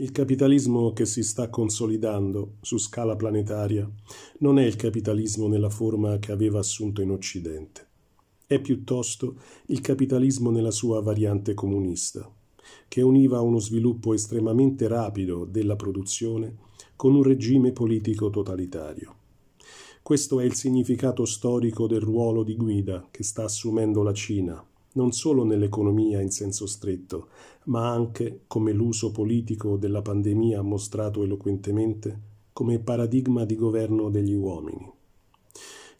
Il capitalismo che si sta consolidando su scala planetaria non è il capitalismo nella forma che aveva assunto in Occidente, è piuttosto il capitalismo nella sua variante comunista, che univa uno sviluppo estremamente rapido della produzione con un regime politico totalitario. Questo è il significato storico del ruolo di guida che sta assumendo la Cina non solo nell'economia in senso stretto, ma anche, come l'uso politico della pandemia ha mostrato eloquentemente, come paradigma di governo degli uomini.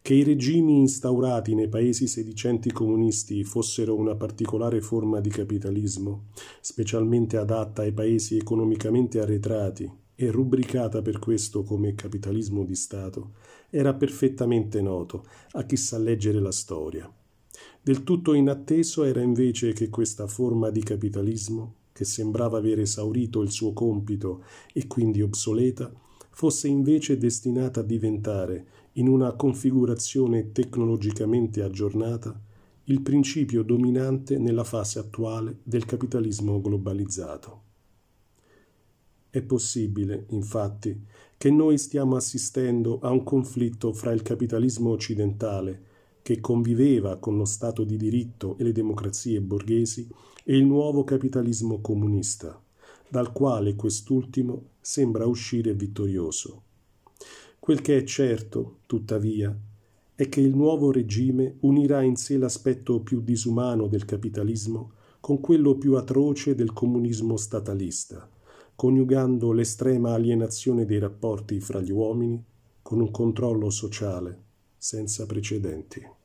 Che i regimi instaurati nei paesi sedicenti comunisti fossero una particolare forma di capitalismo, specialmente adatta ai paesi economicamente arretrati e rubricata per questo come capitalismo di Stato, era perfettamente noto a chi sa leggere la storia del tutto inatteso era invece che questa forma di capitalismo, che sembrava aver esaurito il suo compito e quindi obsoleta, fosse invece destinata a diventare, in una configurazione tecnologicamente aggiornata, il principio dominante nella fase attuale del capitalismo globalizzato. È possibile, infatti, che noi stiamo assistendo a un conflitto fra il capitalismo occidentale che conviveva con lo Stato di diritto e le democrazie borghesi, e il nuovo capitalismo comunista, dal quale quest'ultimo sembra uscire vittorioso. Quel che è certo, tuttavia, è che il nuovo regime unirà in sé l'aspetto più disumano del capitalismo con quello più atroce del comunismo statalista, coniugando l'estrema alienazione dei rapporti fra gli uomini con un controllo sociale senza precedenti.